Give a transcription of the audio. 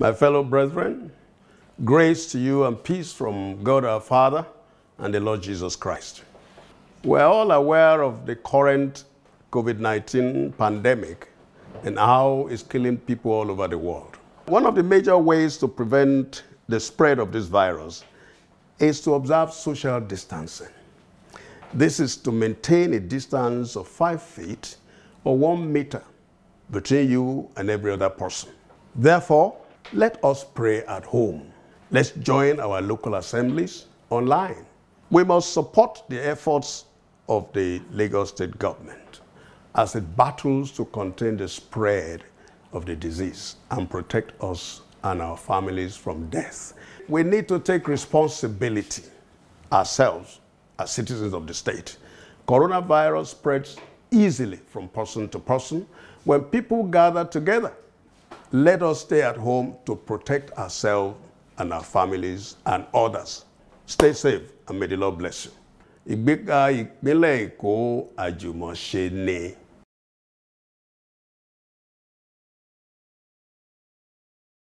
My fellow brethren, grace to you and peace from God our Father and the Lord Jesus Christ. We're all aware of the current COVID-19 pandemic and how it's killing people all over the world. One of the major ways to prevent the spread of this virus is to observe social distancing. This is to maintain a distance of five feet or one meter between you and every other person. Therefore, let us pray at home. Let's join our local assemblies online. We must support the efforts of the Lagos state government as it battles to contain the spread of the disease and protect us and our families from death. We need to take responsibility ourselves as citizens of the state. Coronavirus spreads easily from person to person when people gather together Let us stay at home to protect ourselves and our families and others. Stay safe and may the Lord bless you. Ìgbéga ìpínlẹ̀ Èkó àjùmọ̀ṣe ni.